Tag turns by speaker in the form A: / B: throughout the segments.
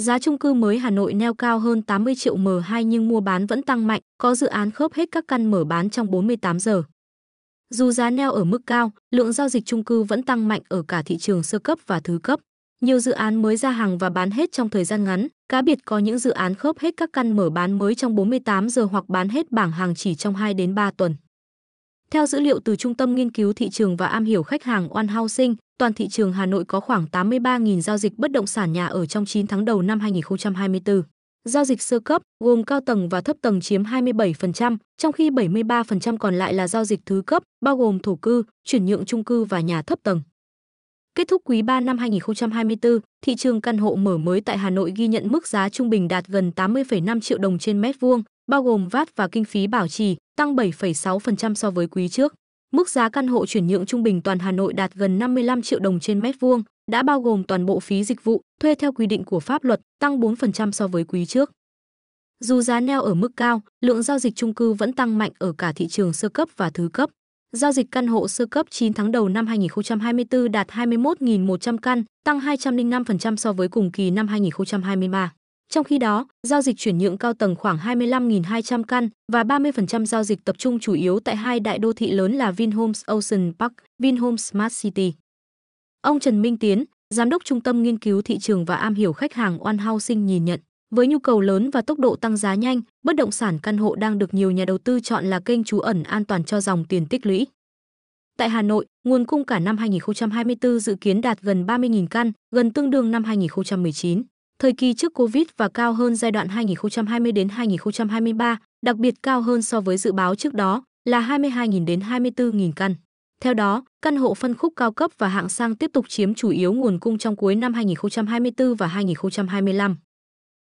A: Giá trung cư mới Hà Nội neo cao hơn 80 triệu M2 nhưng mua bán vẫn tăng mạnh, có dự án khớp hết các căn mở bán trong 48 giờ. Dù giá neo ở mức cao, lượng giao dịch trung cư vẫn tăng mạnh ở cả thị trường sơ cấp và thứ cấp. Nhiều dự án mới ra hàng và bán hết trong thời gian ngắn, cá biệt có những dự án khớp hết các căn mở bán mới trong 48 giờ hoặc bán hết bảng hàng chỉ trong 2 đến 3 tuần. Theo dữ liệu từ Trung tâm Nghiên cứu Thị trường và Am hiểu Khách hàng One Housing, toàn thị trường Hà Nội có khoảng 83.000 giao dịch bất động sản nhà ở trong 9 tháng đầu năm 2024. Giao dịch sơ cấp gồm cao tầng và thấp tầng chiếm 27%, trong khi 73% còn lại là giao dịch thứ cấp, bao gồm thổ cư, chuyển nhượng chung cư và nhà thấp tầng. Kết thúc quý 3 năm 2024, thị trường căn hộ mở mới tại Hà Nội ghi nhận mức giá trung bình đạt gần 80,5 triệu đồng trên mét vuông, bao gồm VAT và kinh phí bảo trì, tăng 7,6% so với quý trước. Mức giá căn hộ chuyển nhượng trung bình toàn Hà Nội đạt gần 55 triệu đồng trên mét vuông, đã bao gồm toàn bộ phí dịch vụ, thuê theo quy định của pháp luật, tăng 4% so với quý trước. Dù giá neo ở mức cao, lượng giao dịch chung cư vẫn tăng mạnh ở cả thị trường sơ cấp và thứ cấp. Giao dịch căn hộ sơ cấp 9 tháng đầu năm 2024 đạt 21.100 căn, tăng 205% so với cùng kỳ năm 2023. Trong khi đó, giao dịch chuyển nhượng cao tầng khoảng 25.200 căn và 30% giao dịch tập trung chủ yếu tại hai đại đô thị lớn là Vinhomes Ocean Park, Vinhomes Smart City. Ông Trần Minh Tiến, giám đốc trung tâm nghiên cứu thị trường và am hiểu khách hàng One Housing nhìn nhận, với nhu cầu lớn và tốc độ tăng giá nhanh, bất động sản căn hộ đang được nhiều nhà đầu tư chọn là kênh trú ẩn an toàn cho dòng tiền tích lũy. Tại Hà Nội, nguồn cung cả năm 2024 dự kiến đạt gần 30.000 căn, gần tương đương năm 2019 thời kỳ trước Covid và cao hơn giai đoạn 2020 đến 2023, đặc biệt cao hơn so với dự báo trước đó là 22.000 đến 24.000 căn. Theo đó, căn hộ phân khúc cao cấp và hạng sang tiếp tục chiếm chủ yếu nguồn cung trong cuối năm 2024 và 2025.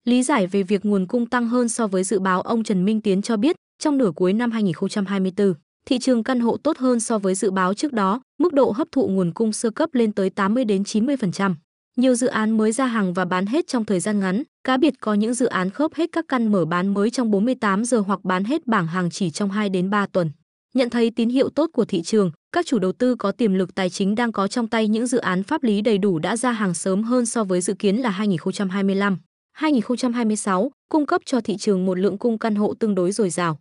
A: Lý giải về việc nguồn cung tăng hơn so với dự báo, ông Trần Minh Tiến cho biết, trong nửa cuối năm 2024, thị trường căn hộ tốt hơn so với dự báo trước đó, mức độ hấp thụ nguồn cung sơ cấp lên tới 80 đến 90%. Nhiều dự án mới ra hàng và bán hết trong thời gian ngắn, cá biệt có những dự án khớp hết các căn mở bán mới trong 48 giờ hoặc bán hết bảng hàng chỉ trong 2 đến 3 tuần. Nhận thấy tín hiệu tốt của thị trường, các chủ đầu tư có tiềm lực tài chính đang có trong tay những dự án pháp lý đầy đủ đã ra hàng sớm hơn so với dự kiến là 2025. 2026, cung cấp cho thị trường một lượng cung căn hộ tương đối dồi dào.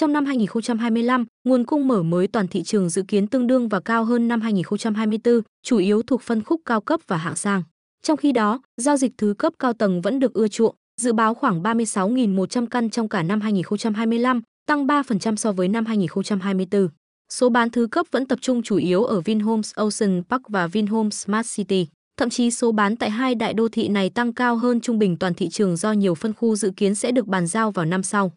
A: Trong năm 2025, nguồn cung mở mới toàn thị trường dự kiến tương đương và cao hơn năm 2024, chủ yếu thuộc phân khúc cao cấp và hạng sang. Trong khi đó, giao dịch thứ cấp cao tầng vẫn được ưa chuộng, dự báo khoảng 36.100 căn trong cả năm 2025, tăng 3% so với năm 2024. Số bán thứ cấp vẫn tập trung chủ yếu ở Vinhomes Ocean Park và Vinhomes Smart City. Thậm chí số bán tại hai đại đô thị này tăng cao hơn trung bình toàn thị trường do nhiều phân khu dự kiến sẽ được bàn giao vào năm sau.